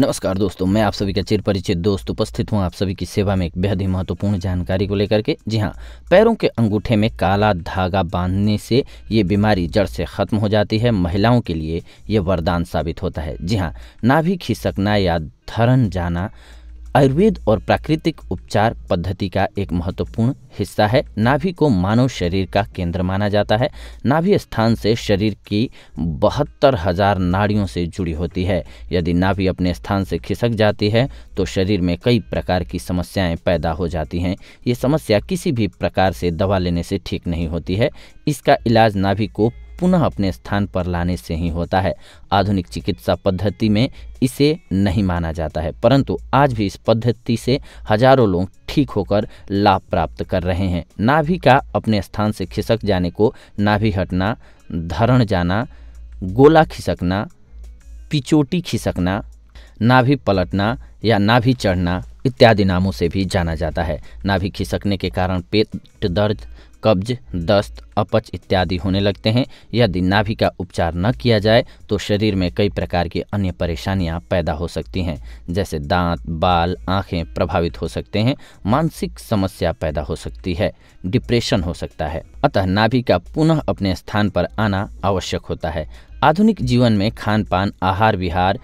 नमस्कार दोस्तों मैं आप सभी का चिर परिचित दोस्त उपस्थित हूँ आप सभी की सेवा में एक बेहद ही महत्वपूर्ण जानकारी को लेकर के जी हाँ पैरों के अंगूठे में काला धागा बांधने से ये बीमारी जड़ से खत्म हो जाती है महिलाओं के लिए ये वरदान साबित होता है जी हाँ नाभि खिसकना या धरन जाना आयुर्वेद और प्राकृतिक उपचार पद्धति का एक महत्वपूर्ण हिस्सा है नाभि को मानव शरीर का केंद्र माना जाता है नाभि स्थान से शरीर की बहत्तर हजार नाड़ियों से जुड़ी होती है यदि नाभि अपने स्थान से खिसक जाती है तो शरीर में कई प्रकार की समस्याएं पैदा हो जाती हैं ये समस्या किसी भी प्रकार से दवा लेने से ठीक नहीं होती है इसका इलाज नाभि को पुनः अपने स्थान पर लाने से ही होता है आधुनिक चिकित्सा पद्धति में इसे नहीं माना जाता है परंतु आज भी इस पद्धति से हजारों लोग ठीक होकर लाभ प्राप्त कर रहे हैं नाभि का अपने स्थान से खिसक जाने को नाभि हटना धरण जाना गोला खिसकना पिचोटी खिसकना नाभि पलटना या नाभि चढ़ना इत्यादि नामों से भी जाना जाता है नाभि खिसकने के कारण पेट दर्द कब्ज दस्त अपच इत्यादि होने लगते हैं यदि नाभि का उपचार न किया जाए तो शरीर में कई प्रकार की अन्य परेशानियां पैदा हो सकती हैं जैसे दांत बाल आंखें प्रभावित हो सकते हैं मानसिक समस्या पैदा हो सकती है डिप्रेशन हो सकता है अतः नाभि का पुनः अपने स्थान पर आना आवश्यक होता है आधुनिक जीवन में खान पान आहार विहार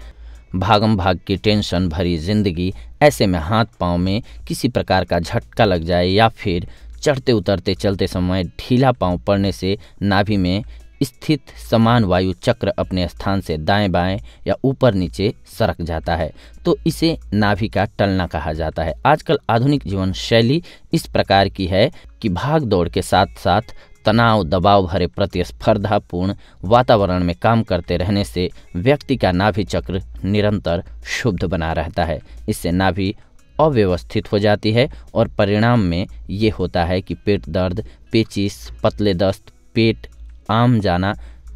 भागम भाग की टेंशन भरी जिंदगी ऐसे में हाथ पांव में किसी प्रकार का झटका लग जाए या फिर चढ़ते उतरते चलते समय ढीला पांव पड़ने से नाभि में स्थित समान वायु चक्र अपने स्थान से दाएं बाएं या ऊपर नीचे सरक जाता है तो इसे नाभि का टलना कहा जाता है आजकल आधुनिक जीवन शैली इस प्रकार की है कि भाग दौड़ के साथ साथ तनाव दबाव भरे प्रतिस्पर्धापूर्ण वातावरण में काम करते रहने से व्यक्ति का नाभि चक्र निरंतर शुद्ध बना रहता है इससे नाभि अव्यवस्थित हो जाती है और परिणाम में ये होता है कि पेट दर्द पेचिस पतले दस्त पेट आम जाना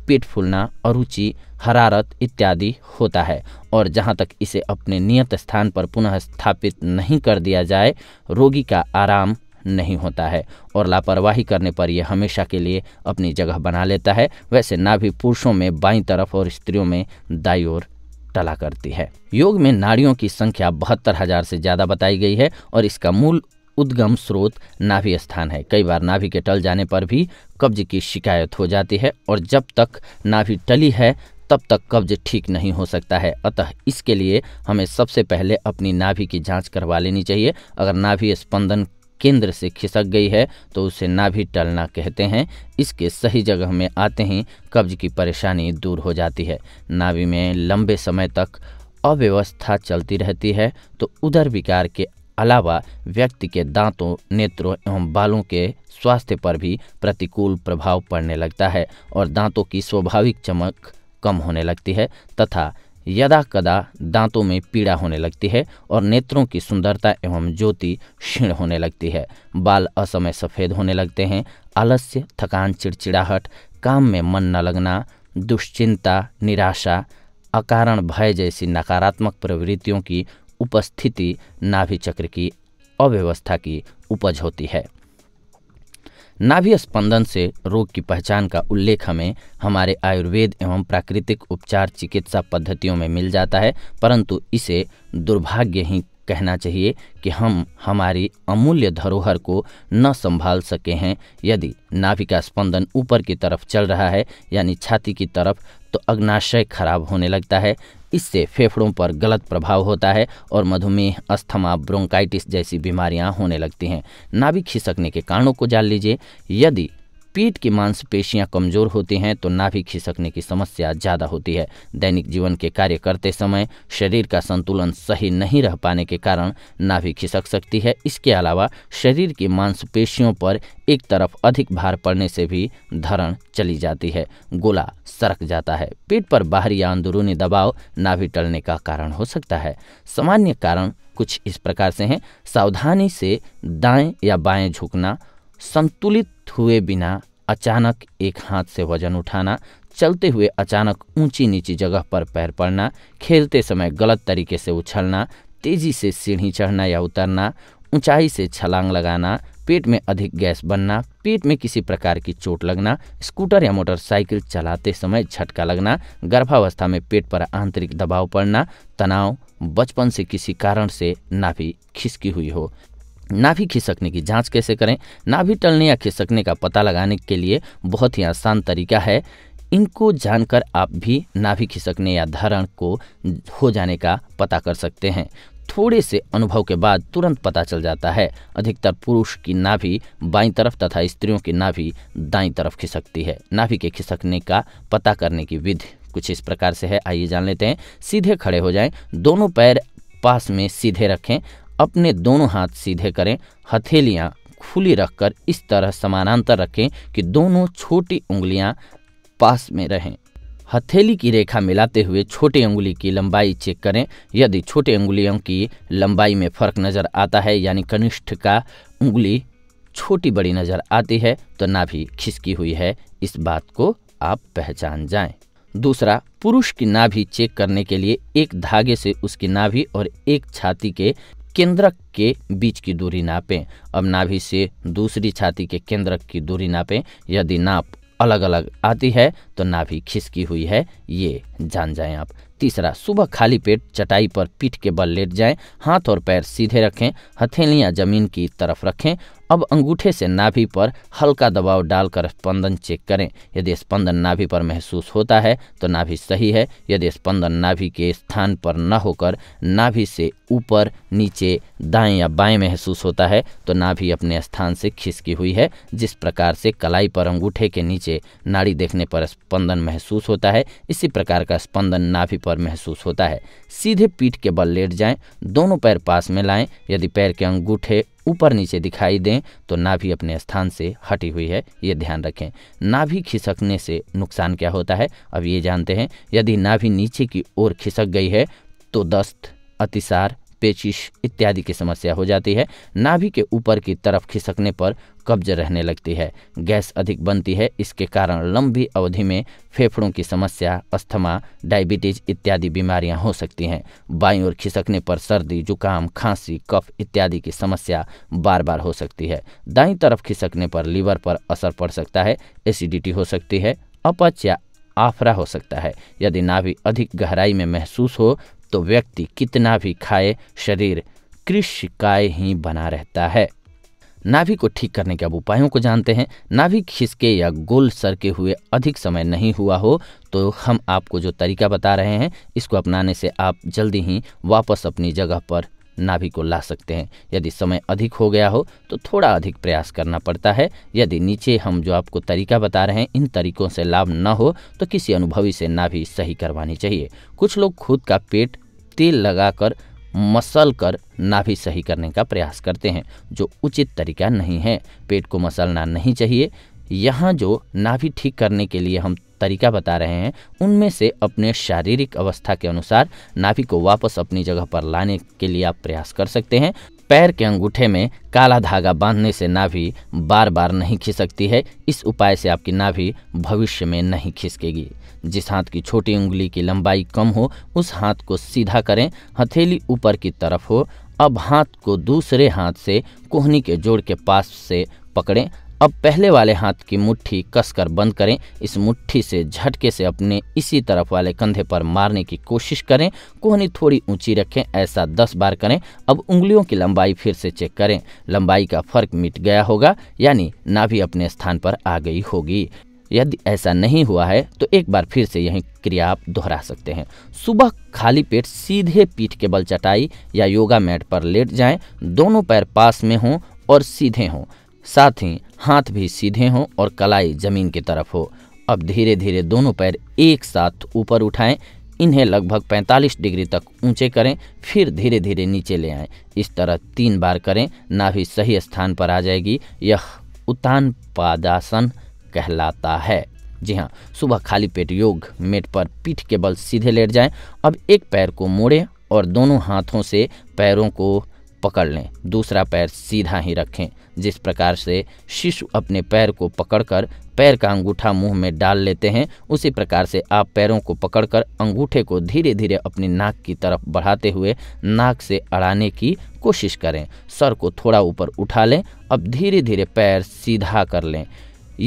पेट फूलना अरुचि हरारत इत्यादि होता है और जहाँ तक इसे अपने नियत स्थान पर पुनः स्थापित नहीं कर दिया जाए रोगी का आराम नहीं होता है और लापरवाही करने पर यह हमेशा के लिए अपनी जगह बना लेता है वैसे ना भी पुरुषों में बाई तरफ और स्त्रियों में दाई ओर टला करती है योग में नाड़ियों की संख्या बहत्तर हजार से ज्यादा बताई गई है और इसका मूल उद्गम स्रोत नाभि स्थान है कई बार नाभि के टल जाने पर भी कब्ज की शिकायत हो जाती है और जब तक नाभि टली है तब तक कब्ज ठीक नहीं हो सकता है अतः इसके लिए हमें सबसे पहले अपनी नाभि की जांच करवा लेनी चाहिए अगर नाभि स्पंदन केंद्र से खिसक गई है तो उसे नाभि टलना कहते हैं इसके सही जगह में आते ही कब्ज की परेशानी दूर हो जाती है नाभि में लंबे समय तक अव्यवस्था चलती रहती है तो उधर विकार के अलावा व्यक्ति के दांतों नेत्रों एवं बालों के स्वास्थ्य पर भी प्रतिकूल प्रभाव पड़ने लगता है और दांतों की स्वाभाविक चमक कम होने लगती है तथा यदा कदा दांतों में पीड़ा होने लगती है और नेत्रों की सुंदरता एवं ज्योति क्षीण होने लगती है बाल असमय सफ़ेद होने लगते हैं आलस्य थकान चिड़चिड़ाहट काम में मन न लगना दुश्चिंता निराशा अकारण भय जैसी नकारात्मक प्रवृत्तियों की उपस्थिति नाभि चक्र की अव्यवस्था की उपज होती है नाभि स्पंदन से रोग की पहचान का उल्लेख हमें हमारे आयुर्वेद एवं प्राकृतिक उपचार चिकित्सा पद्धतियों में मिल जाता है परंतु इसे दुर्भाग्य ही कहना चाहिए कि हम हमारी अमूल्य धरोहर को न संभाल सके हैं यदि नाभि का स्पंदन ऊपर की तरफ चल रहा है यानी छाती की तरफ तो अग्नाशय खराब होने लगता है इससे फेफड़ों पर गलत प्रभाव होता है और मधुमेह अस्थमा ब्रोंकाइटिस जैसी बीमारियां होने लगती हैं नाभिक खिसकने के कारणों को जान लीजिए यदि पेट की मांसपेशियां कमजोर होती हैं तो नाभि खिसकने की समस्या ज़्यादा होती है दैनिक जीवन के कार्य करते समय शरीर का संतुलन सही नहीं रह पाने के कारण नाभि खिसक सकती है इसके अलावा शरीर की मांसपेशियों पर एक तरफ अधिक भार पड़ने से भी धरण चली जाती है गोला सरक जाता है पेट पर बाहरी या अंदरूनी दबाव नाभि टलने का कारण हो सकता है सामान्य कारण कुछ इस प्रकार से हैं सावधानी से दाएं या बाएं झुकना संतुलित हुए बिना अचानक एक हाथ से वजन उठाना चलते हुए अचानक ऊंची नीची जगह पर पैर पड़ना खेलते समय गलत तरीके से उछलना तेजी से सीढ़ी चढ़ना या उतरना ऊंचाई से छलांग लगाना पेट में अधिक गैस बनना पेट में किसी प्रकार की चोट लगना स्कूटर या मोटरसाइकिल चलाते समय झटका लगना गर्भावस्था में पेट पर आंतरिक दबाव पड़ना तनाव बचपन से किसी कारण से नाभि खिसकी हुई हो नाभि खिसकने की जांच कैसे करें नाभि टलने या खिसकने का पता लगाने के लिए बहुत ही आसान तरीका है इनको जानकर आप भी नाभि खिसकने या धारण को हो जाने का पता कर सकते हैं थोड़े से अनुभव के बाद तुरंत पता चल जाता है अधिकतर पुरुष की नाभि बाईं तरफ तथा स्त्रियों की नाभि दाईं तरफ खिसकती है नाभि के खिसकने का पता करने की विधि कुछ इस प्रकार से है आइए जान लेते हैं सीधे खड़े हो जाएं दोनों पैर पास में सीधे रखें अपने दोनों हाथ सीधे करें हथेलियाँ खुली रखकर इस तरह समानांतर रखें कि दोनों छोटी उंगलियाँ पास में रहें हथेली की रेखा मिलाते हुए छोटे उंगली की लंबाई चेक करें यदि छोटे उंगलियों की लंबाई में फर्क नज़र आता है यानी कनिष्ठ का उंगली छोटी बड़ी नज़र आती है तो भी खिसकी हुई है इस बात को आप पहचान जाएं। दूसरा पुरुष की नाभि चेक करने के लिए एक धागे से उसकी नाभि और एक छाती के केंद्रक के बीच की दूरी नापें अब नाभि से दूसरी छाती के केंद्रक की दूरी नापें यदि नाप अलग अलग आती है तो नाभि खिसकी हुई है ये जान जाएं आप तीसरा सुबह खाली पेट चटाई पर पीठ के बल लेट जाएं हाथ और पैर सीधे रखें हथेलियां जमीन की तरफ रखें अब अंगूठे से नाभि पर हल्का दबाव डालकर स्पंदन चेक करें यदि स्पंदन नाभि पर महसूस होता है तो नाभि सही है यदि स्पंदन नाभि के स्थान पर न होकर नाभि से ऊपर नीचे दाएं या बाएं महसूस होता है तो नाभि अपने स्थान से खिसकी हुई है जिस प्रकार से कलाई पर अंगूठे के नीचे नाड़ी देखने पर स्पंदन महसूस होता है इसी प्रकार का स्पंदन नाभि पर महसूस होता है सीधे पीठ के बल लेट जाएं दोनों पैर पास में लाएं यदि पैर के अंगूठे ऊपर नीचे दिखाई दें तो नाभि अपने स्थान से हटी हुई है ये ध्यान रखें नाभि खिसकने से नुकसान क्या होता है अब ये जानते हैं यदि नाभि नीचे की ओर खिसक गई है तो दस्त अतिसार पेचिश इत्यादि की समस्या हो जाती है नाभि के ऊपर की तरफ खिसकने पर कब्ज रहने लगती है गैस अधिक बनती है इसके कारण लंबी अवधि में फेफड़ों की समस्या अस्थमा डायबिटीज इत्यादि बीमारियां हो सकती हैं बाई ओर खिसकने पर सर्दी जुकाम खांसी कफ इत्यादि की समस्या बार बार हो सकती है दाई तरफ खिसकने पर लीवर पर असर पड़ सकता है एसिडिटी हो सकती है अपच या आफरा हो सकता है यदि नाभि अधिक गहराई में महसूस हो तो व्यक्ति कितना भी खाए शरीर कृषि काय ही बना रहता है नाभि को ठीक करने के अब उपायों को जानते हैं नाभि खिसके या गोल सरके हुए अधिक समय नहीं हुआ हो तो हम आपको जो तरीका बता रहे हैं इसको अपनाने से आप जल्दी ही वापस अपनी जगह पर नाभि को ला सकते हैं यदि समय अधिक हो गया हो तो थोड़ा अधिक प्रयास करना पड़ता है यदि नीचे हम जो आपको तरीका बता रहे हैं इन तरीकों से लाभ न हो तो किसी अनुभवी से नाभि सही करवानी चाहिए कुछ लोग खुद का पेट तेल लगाकर मसल कर नाभि सही करने का प्रयास करते हैं जो उचित तरीका नहीं है पेट को मसलना नहीं चाहिए यहाँ जो नाभि ठीक करने के लिए हम तरीका बता रहे हैं उनमें से अपने शारीरिक अवस्था के अनुसार नाभि को वापस अपनी जगह पर लाने के लिए आप प्रयास कर सकते हैं पैर के अंगूठे में काला धागा बांधने से नाभि बार बार नहीं खिसकती है इस उपाय से आपकी नाभि भविष्य में नहीं खिसकेगी जिस हाथ की छोटी उंगली की लंबाई कम हो उस हाथ को सीधा करें हथेली ऊपर की तरफ हो अब हाथ को दूसरे हाथ से कोहनी के जोड़ के पास से पकड़ें अब पहले वाले हाथ की मुट्ठी कसकर बंद करें इस मुट्ठी से झटके से अपने इसी तरफ वाले कंधे पर मारने की कोशिश करें कोहनी थोड़ी ऊंची रखें ऐसा दस बार करें अब उंगलियों की लंबाई फिर से चेक करें लंबाई का फर्क मिट गया होगा यानी नाभि अपने स्थान पर आ गई होगी यदि ऐसा नहीं हुआ है तो एक बार फिर से यही क्रिया आप दोहरा सकते हैं सुबह खाली पेट सीधे पीठ के बल चटाई या योगा मैट पर लेट जाएं, दोनों पैर पास में हों और सीधे हों साथ ही हाथ भी सीधे हों और कलाई जमीन की तरफ हो अब धीरे धीरे दोनों पैर एक साथ ऊपर उठाएं इन्हें लगभग 45 डिग्री तक ऊंचे करें फिर धीरे धीरे नीचे ले आएं इस तरह तीन बार करें नाभि सही स्थान पर आ जाएगी यह उत्तान पादासन कहलाता है जी हाँ सुबह खाली पेट योग मेट पर पीठ के बल सीधे लेट जाएं अब एक पैर को मोड़ें और दोनों हाथों से पैरों को पकड़ लें दूसरा पैर सीधा ही रखें जिस प्रकार से शिशु अपने पैर को पकड़कर पैर का अंगूठा मुंह में डाल लेते हैं उसी प्रकार से आप पैरों को पकड़कर अंगूठे को धीरे धीरे अपनी नाक की तरफ बढ़ाते हुए नाक से अड़ाने की कोशिश करें सर को थोड़ा ऊपर उठा लें अब धीरे धीरे पैर सीधा कर लें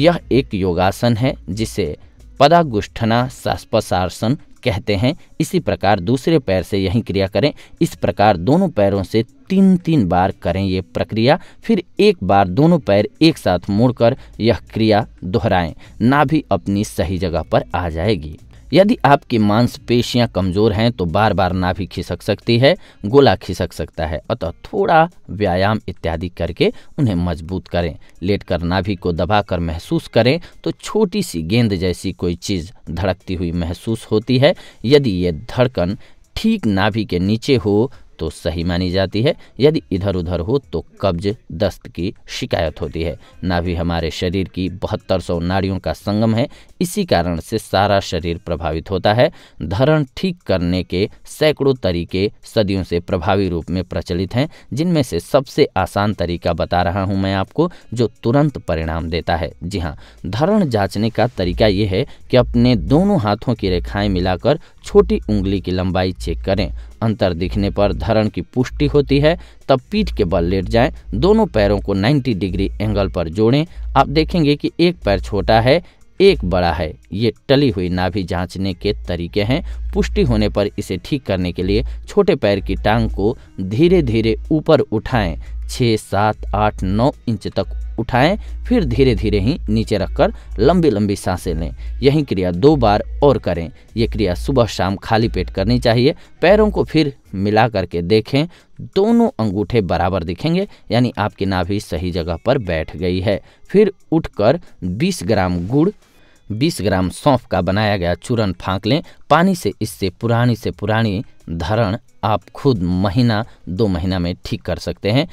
यह एक योगासन है जिसे पदागुष्ठना सास्पसारसन कहते हैं इसी प्रकार दूसरे पैर से यही क्रिया करें इस प्रकार दोनों पैरों से तीन तीन बार करें ये प्रक्रिया फिर एक बार दोनों पैर एक साथ मुड़कर यह क्रिया दोहराएं नाभि अपनी सही जगह पर आ जाएगी यदि आपकी मांसपेशियां कमजोर हैं तो बार बार नाभि खिसक सकती है गोला खिसक सकता है अतः थोड़ा व्यायाम इत्यादि करके उन्हें मजबूत करें लेटकर नाभि को दबाकर महसूस करें तो छोटी सी गेंद जैसी कोई चीज़ धड़कती हुई महसूस होती है यदि ये धड़कन ठीक नाभि के नीचे हो तो सही मानी जाती है यदि इधर उधर हो तो कब्ज दस्त की शिकायत होती है नाभि हमारे शरीर की बहत्तर सौ नाड़ियों का संगम है इसी कारण से सारा शरीर प्रभावित होता है धरण ठीक करने के सैकड़ों तरीके सदियों से प्रभावी रूप में प्रचलित हैं जिनमें से सबसे आसान तरीका बता रहा हूँ मैं आपको जो तुरंत परिणाम देता है जी हाँ धरण जांचने का तरीका यह है कि अपने दोनों हाथों की रेखाएं मिलाकर छोटी उंगली की लंबाई चेक करें अंतर दिखने पर धरण की पुष्टि होती है तब पीठ के बल लेट जाएं, दोनों पैरों को 90 डिग्री एंगल पर जोड़ें आप देखेंगे कि एक पैर छोटा है एक बड़ा है ये टली हुई नाभि जांचने के तरीके हैं पुष्टि होने पर इसे ठीक करने के लिए छोटे पैर की टांग को धीरे धीरे ऊपर उठाएं छः सात आठ नौ इंच तक उठाएं फिर धीरे धीरे ही नीचे रखकर लंबी लंबी सांसें लें यही क्रिया दो बार और करें ये क्रिया सुबह शाम खाली पेट करनी चाहिए पैरों को फिर मिला करके देखें दोनों अंगूठे बराबर दिखेंगे यानी आपकी नाभि सही जगह पर बैठ गई है फिर उठकर 20 ग्राम गुड़ 20 ग्राम सौंफ का बनाया गया चूरन फाँक लें पानी से इससे पुरानी से पुरानी धरण आप खुद महीना दो महीना में ठीक कर सकते हैं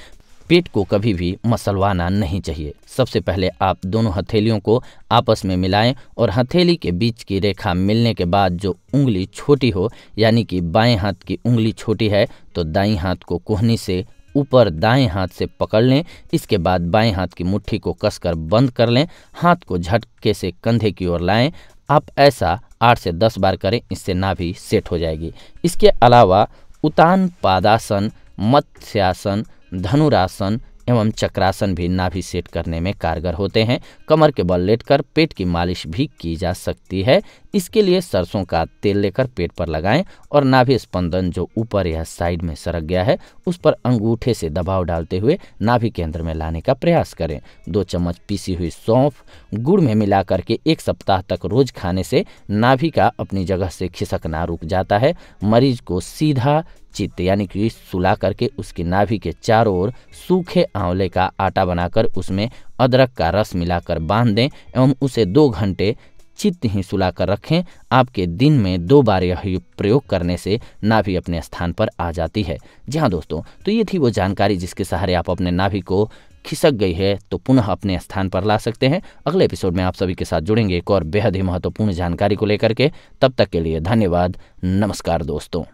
पेट को कभी भी मसलवाना नहीं चाहिए सबसे पहले आप दोनों हथेलियों को आपस में मिलाएं और हथेली के बीच की रेखा मिलने के बाद जो उंगली छोटी हो यानी कि बाएं हाथ की उंगली छोटी है तो दाएं हाथ को कोहनी से ऊपर दाएं हाथ से पकड़ लें इसके बाद बाएं हाथ की मुट्ठी को कसकर बंद कर लें हाथ को झटके से कंधे की ओर लाएं आप ऐसा आठ से दस बार करें इससे नाभि सेट हो जाएगी इसके अलावा उतान पादासन मत्स्यासन धनुरासन एवं चक्रासन भी नाभि सेट करने में कारगर होते हैं कमर के बल लेटकर पेट की मालिश भी की जा सकती है इसके लिए सरसों का तेल लेकर पेट पर लगाएं और नाभि स्पंदन जो ऊपर या साइड में सरक गया है उस पर अंगूठे से दबाव डालते हुए नाभि केंद्र में लाने का प्रयास करें दो चम्मच पीसी हुई सौंफ गुड़ में मिला करके एक सप्ताह तक रोज खाने से नाभि का अपनी जगह से खिसकना रुक जाता है मरीज को सीधा चित्त यानी कि सुला करके उसकी नाभि के चारों ओर सूखे आंवले का आटा बनाकर उसमें अदरक का रस मिलाकर बांध दें एवं उसे दो घंटे चित्त ही सुला कर रखें आपके दिन में दो बार यह प्रयोग करने से नाभि अपने स्थान पर आ जाती है जी हाँ दोस्तों तो ये थी वो जानकारी जिसके सहारे आप अपने नाभि को खिसक गई है तो पुनः अपने स्थान पर ला सकते हैं अगले एपिसोड में आप सभी के साथ जुड़ेंगे एक और बेहद ही महत्वपूर्ण जानकारी को लेकर के तब तक के लिए धन्यवाद नमस्कार दोस्तों